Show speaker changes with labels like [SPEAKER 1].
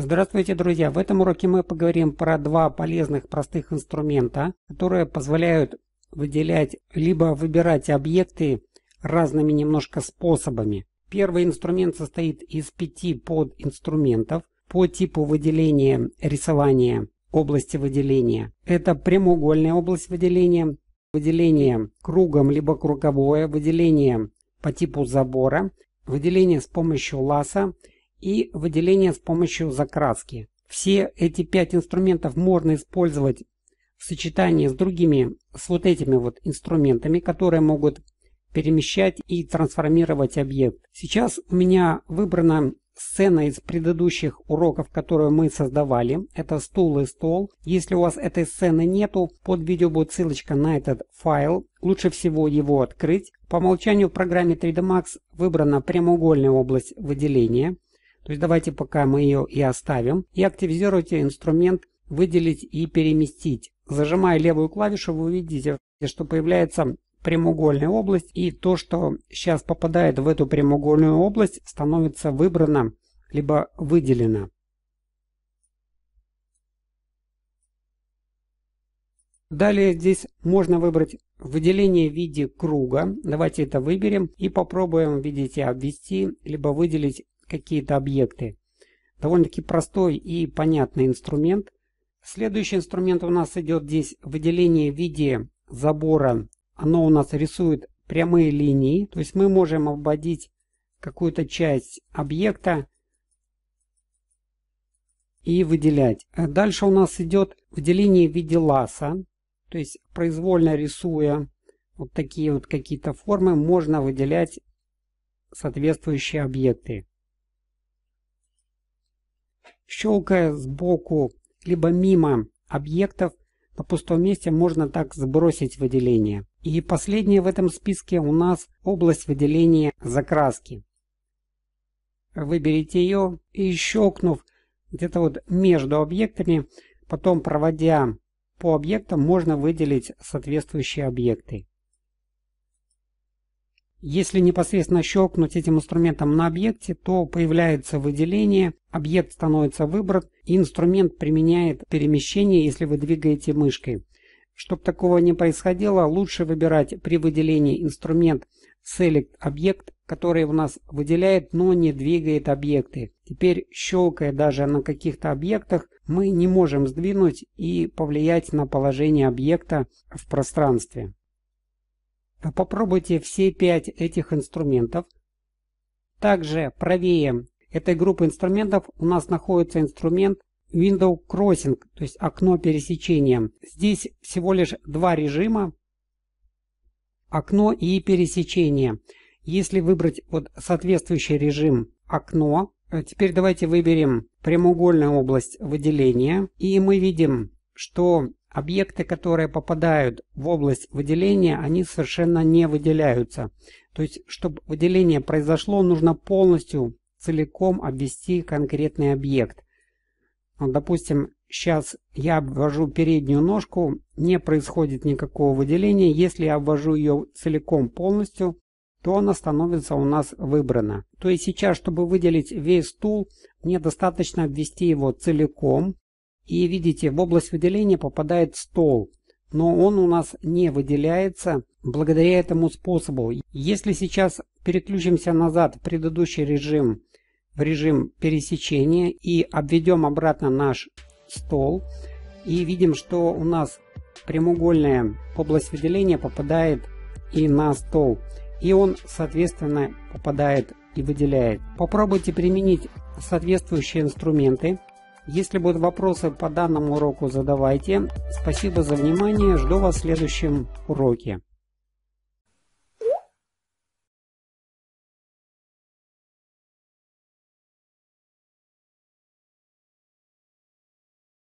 [SPEAKER 1] Здравствуйте, друзья! В этом уроке мы поговорим про два полезных простых инструмента, которые позволяют выделять либо выбирать объекты разными немножко способами. Первый инструмент состоит из пяти подинструментов по типу выделения рисования области выделения. Это прямоугольная область выделения, выделение кругом либо круговое, выделение по типу забора, выделение с помощью ласа и выделение с помощью закраски. Все эти пять инструментов можно использовать в сочетании с другими, с вот этими вот инструментами, которые могут перемещать и трансформировать объект. Сейчас у меня выбрана сцена из предыдущих уроков, которую мы создавали. Это стул и стол. Если у вас этой сцены нету, под видео будет ссылочка на этот файл. Лучше всего его открыть. По умолчанию в программе 3D Max выбрана прямоугольная область выделения. То есть давайте пока мы ее и оставим, и активизируйте инструмент «Выделить и переместить». Зажимая левую клавишу, вы увидите, что появляется прямоугольная область, и то, что сейчас попадает в эту прямоугольную область, становится выбрано, либо выделено. Далее здесь можно выбрать выделение в виде круга. Давайте это выберем и попробуем, видите, обвести, либо выделить какие-то объекты. Довольно-таки простой и понятный инструмент. Следующий инструмент у нас идет здесь выделение в виде забора. Оно у нас рисует прямые линии, то есть мы можем обводить какую-то часть объекта и выделять. Дальше у нас идет выделение в виде ласа, то есть произвольно рисуя вот такие вот какие-то формы, можно выделять соответствующие объекты. Щелкая сбоку либо мимо объектов, на пустом месте можно так сбросить выделение. И последнее в этом списке у нас область выделения закраски. Выберите ее и щелкнув где-то вот между объектами, потом проводя по объектам, можно выделить соответствующие объекты. Если непосредственно щелкнуть этим инструментом на объекте, то появляется выделение, объект становится выбран, и инструмент применяет перемещение, если вы двигаете мышкой. Чтобы такого не происходило, лучше выбирать при выделении инструмент Select объект, который у нас выделяет, но не двигает объекты. Теперь, щелкая даже на каких-то объектах, мы не можем сдвинуть и повлиять на положение объекта в пространстве. Попробуйте все пять этих инструментов. Также правее этой группы инструментов у нас находится инструмент Window Crossing, то есть окно пересечения. Здесь всего лишь два режима, окно и пересечение. Если выбрать вот соответствующий режим окно, э, теперь давайте выберем прямоугольную область выделения, и мы видим, что Объекты, которые попадают в область выделения, они совершенно не выделяются. То есть, чтобы выделение произошло, нужно полностью, целиком обвести конкретный объект. Вот, допустим, сейчас я обвожу переднюю ножку, не происходит никакого выделения. Если я обвожу ее целиком полностью, то она становится у нас выбрана. То есть сейчас, чтобы выделить весь стул, мне достаточно обвести его целиком, и видите, в область выделения попадает стол, но он у нас не выделяется благодаря этому способу. Если сейчас переключимся назад в предыдущий режим, в режим пересечения и обведем обратно наш стол, и видим, что у нас прямоугольная область выделения попадает и на стол. И он, соответственно, попадает и выделяет. Попробуйте применить соответствующие инструменты если будут вопросы по данному уроку, задавайте. Спасибо за внимание. Жду вас в следующем уроке.